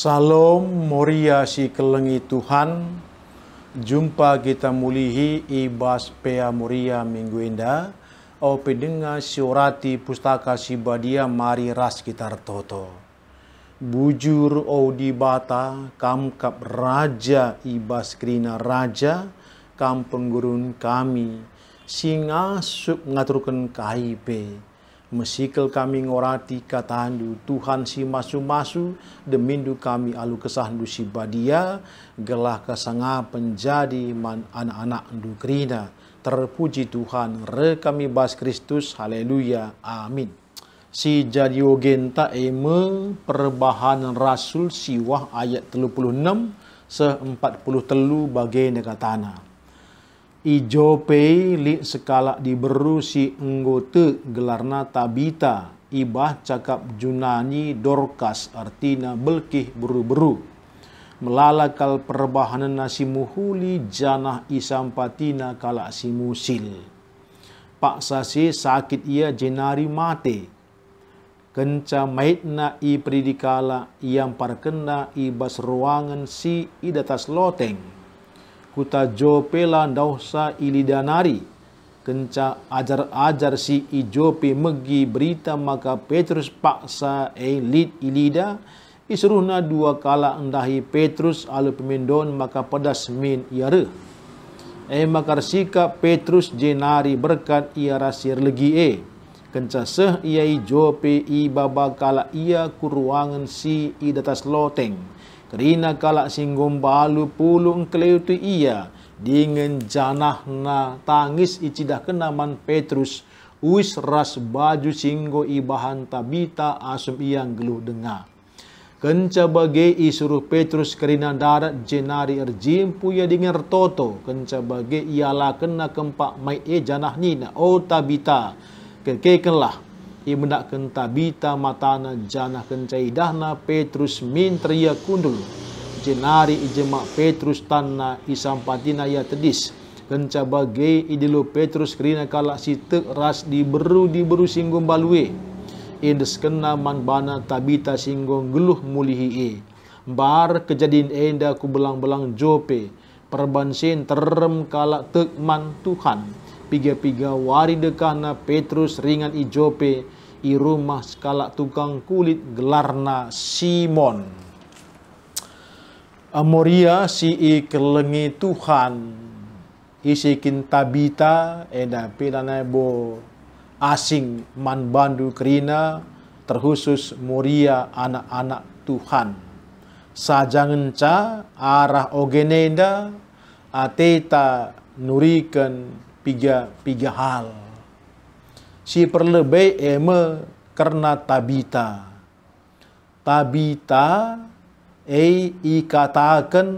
Salam Moria si kelengi Tuhan Jumpa kita mulihi ibas pea Moria minggu indah Au pendengar siorati pustaka badia mari ras kita toto Bujur au di bata kamkap raja ibas krina raja Kam penggurun kami Singa sup ngaturken kaipe Mesikel kami ngorati katandu Tuhan si masu-masu demindu kami alu kesahandu si badia gelah kesanga penjadi man anak-anak du kerina terpuji Tuhan re kami bas Kristus haleluya amin si jadi ogenta eme perbahan rasul siwah ayat 36 se telu bagi negatana Ijo pei li sekala diberu si enggote gelarna tabita. Ibah cakap Junani Dorkas artina belkih beru-beru. Melalakal perbahanan nasi muhuli janah isampatina kala si musil. Pak sasi sakit ia jenari mate. Kenca maitna i pridikala yang parkena ibas ruangan si idatas loteng kutajo pela dausa ilidanari kenca ajar-ajar si ijope megi berita maka Petrus paksa elit ilida isruhna dua kala endahi Petrus alu pemindon maka pedas min iare e eh, makar sikap Petrus jenari berkat ia rasir legi e kenca seh ia ijo pe i baba kala ia kuruangan si i datas loteng kerina kalak singgung balu pulung keleu tu ia dengan janahna tangis icidah kenaman Petrus uis ras baju singgo ibahan tabita asum iang geluh dengar. Kenca bagai isuruh Petrus kerina darat jenari erjim puya dengan toto. Kenca bagai ialah kena kempak mai e janah nina. O oh, tabita. Kekekenlah mendak kenta bita matana jana kencai dahna Petrus mintria kundul. Jenari ijema Petrus tanna isampatina ya tedis. Kenca bagai idilu Petrus kerina kalak sitek ras diberu diberu singgung balue. Indes kena manbana tabita singgung geluh mulihi e. Bar kejadian enda ku belang-belang jope. Perbansin terem kalak tekman Tuhan. Piga-piga wari dekana Petrus ringan ijope i rumah skala tukang kulit gelarna Simon. Amoria si i kelengi Tuhan isi tabita eda pilana bo asing man bandu kerina terkhusus Moria anak-anak Tuhan. Sajangan ca arah ogeneda ateta nurikan piga piga hal si perlebih eme karena tabita. Tabita ei ikatakan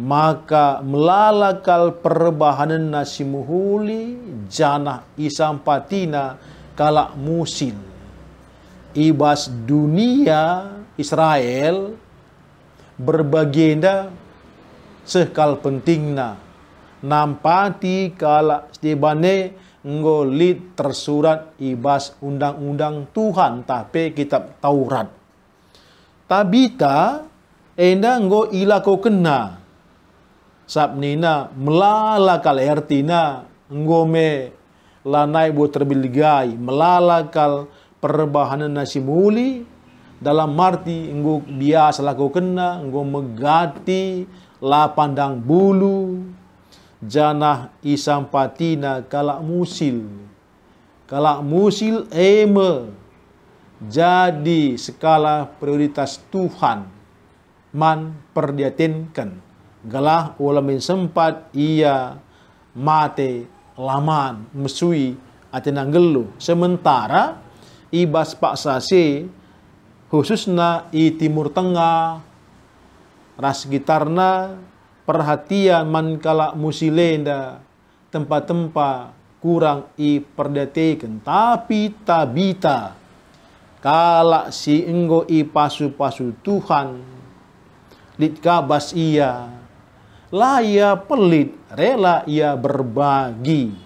maka melalakal perbahanan nasimuhuli jana isampatina kalak musil. Ibas dunia Israel berbagenda sekal pentingna nampati kalak setibane ngolit tersurat ibas undang-undang Tuhan tapi kitab Taurat. Tabita enda ngo ila ko kena. Sabnina melala kal ertina ngo me lanai buat terbilgai melala kal perbahanan nasi muli dalam marti ngo biasa laku kena ngo megati la pandang bulu janah isampatina kalak musil. Kalak musil eme jadi skala prioritas Tuhan man perdiatinkan galah ulamin sempat ia mate laman mesui atenang gelu sementara ibas si, khususna i timur tengah ras gitarna perhatian mankala musilenda tempat-tempat kurang iperdatekan tapi tabita kala si enggo i pasu-pasu Tuhan litkabas ia laya pelit rela ia berbagi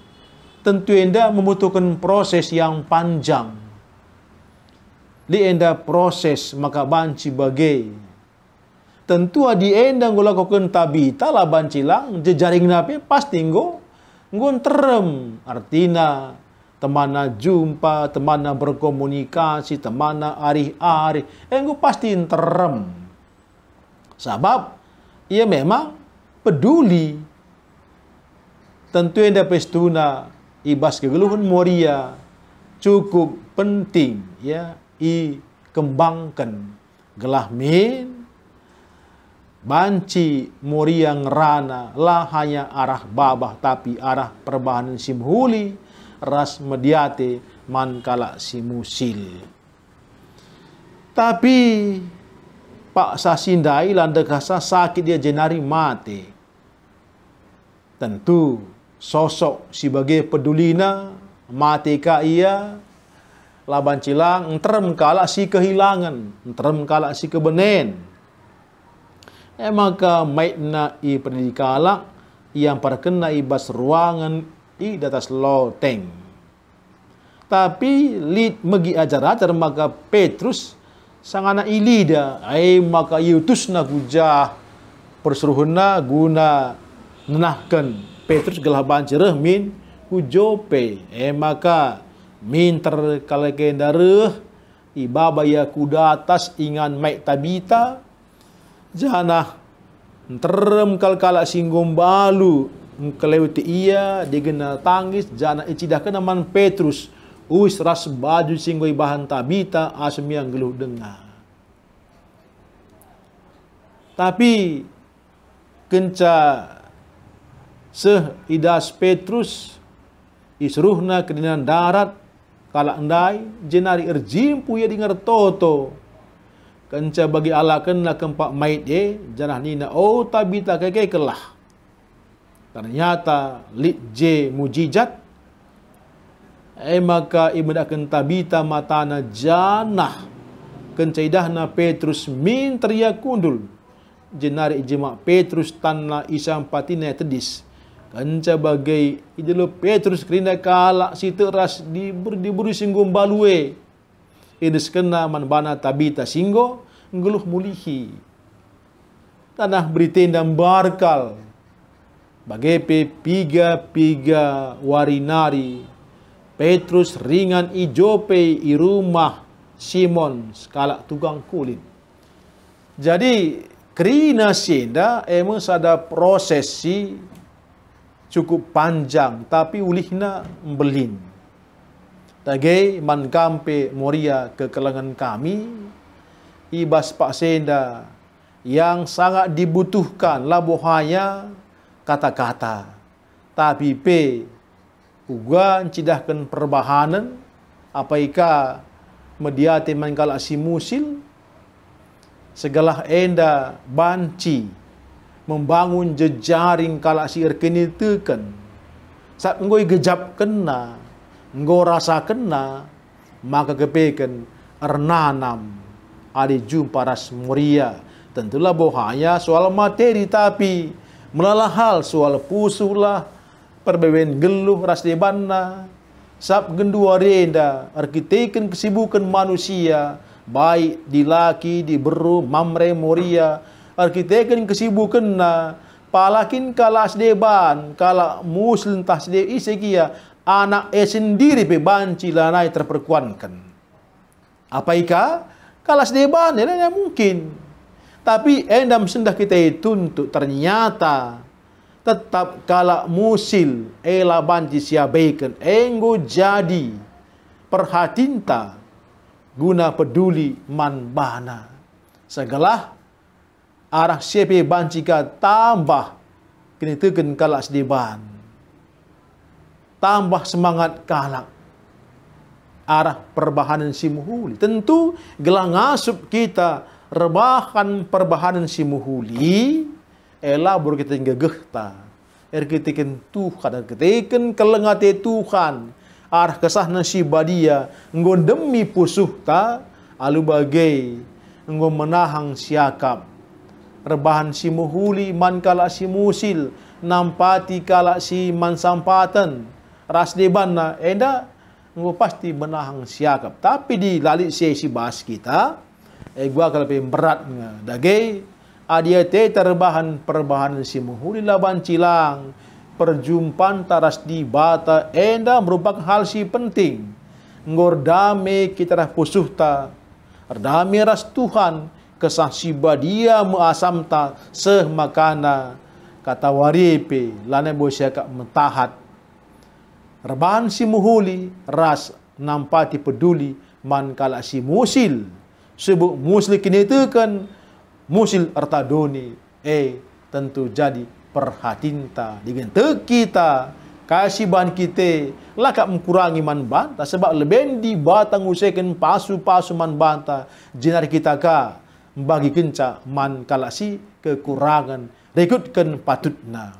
tentu enda membutuhkan proses yang panjang li enda proses maka banci bagai tentu adi endang gula kokun tabita laban cilang jejaring napi pas tinggo ngon terem artina temana jumpa temana berkomunikasi temana arih-arih enggu pasti terem sebab ia memang peduli tentu yang pestuna ibas kegeluhan moria cukup penting ya i kembangkan gelah min banci moriang rana lah hanya arah babah tapi arah perbahanan simhuli ras mediate kala simusil tapi pak sasindai landegasa sakit dia jenari mati tentu sosok sebagai pedulina mati ka ia laban cilang term kala si kehilangan term kala si kebenen eh, maka maitna i yang perkena i bas ruangan i datas loteng. Tapi lid megi ajar-ajar maka Petrus anak ilida ai maka yutusna gujah persuruhna guna nenahkan Petrus gelah banjir eh, min kujope eh maka min terkalekendare eh, ibabaya kuda atas ingan maik tabita jana terem kal kala balu kelewati ia digena tangis jana icidah kena man Petrus us ras baju singgoi bahan tabita asmi yang geluh dengar tapi kenca seh idas Petrus isruhna kedinan darat kala endai jenari erjimpu puya dengar toto kanca bagi Allah kena maid mait ye janah nina oh tabita keke kelah ternyata li j mujizat eh maka ibn kentabita tabita matana janah kencaidahna Petrus min teriak kundul jenari ijma Petrus tanla isam patina tedis kanca bagai idelo Petrus kerindah kalak situ ras diberi singgung singgum balue idis kena manbana tabita singgo ngeluh mulihi tanah Britain dan barkal bagepe piga-piga warinari Petrus ringan ijope i rumah Simon skala tukang kulit jadi kerina sinda emang ada prosesi cukup panjang tapi ulihna mbelin Tagai man kampe moria ke kami, ibas pak senda yang sangat dibutuhkan labohaya kata-kata. Tapi p ugan cidahkan perbahanan apaika mediate mangkala si musil segala enda banci membangun jejaring kala si irkini teken saat ngoi gejap kena nggo rasa kena maka kepeken ernanam adi jumpa ras muria tentulah bohanya soal materi tapi melalah hal soal pusulah perbewen geluh ras debana sab gendua renda arkiteken kesibukan manusia baik di laki di beru mamre moria arkiteken kesibukan na palakin kalas deban kala muslim tasde isekia anak es sendiri bebanci lanai terperkuankan. ika Kalas deban, ya mungkin. Tapi endam sendah kita itu untuk ternyata tetap kalak musil ela banci siabaikan enggo jadi perhatinta guna peduli manbana segala arah siapa bancika tambah kini teken kalas deban tambah semangat kalak Arah perbahanan si muhuli. Tentu gelang asup kita rebahkan perbahanan si muhuli. Ela baru kita gegehta. Er kitikin Tuhan, er kitikin kelengate Tuhan. Arah kesah nasi badia. Nggo demi pusuh ta alu bagai. Nggo menahang siakap. Rebahan si muhuli man si musil. Nampati kala si mansampatan rasliban na enda eh, ngo pasti benahang siakap tapi di lali si bas kita e gua kalapi berat nga dagay adia te terbahan perbahan si muhuli laban cilang perjumpaan taras di bata enda eh, merupakan hal si penting ngor dame kita dah pusuh ta dame ras Tuhan kesah siba dia muasam ta seh makana kata waripe lana bosya siakap mentahat Reban si muhuli ras nampati peduli man kalak si musil. sebut musli kini itu kan musil ertadoni. Eh tentu jadi perhatinta dengan kita kasih ban kita laka mengkurangi man banta sebab lebih di batang usekan pasu-pasu man banta jenar kita ka bagi kenca man kalasi kekurangan rekutkan patutna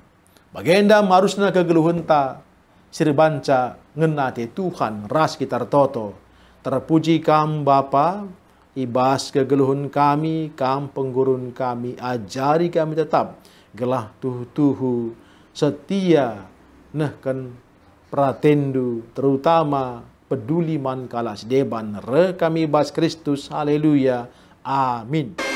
bagenda marusna kegeluhenta sirbanca ngenate Tuhan ras kita toto. Terpuji kam Bapa, ibas kegeluhun kami, kam penggurun kami, ajari kami tetap gelah tuhu-tuhu setia nehken pratendu terutama peduli man kalas deban re kami bas Kristus haleluya amin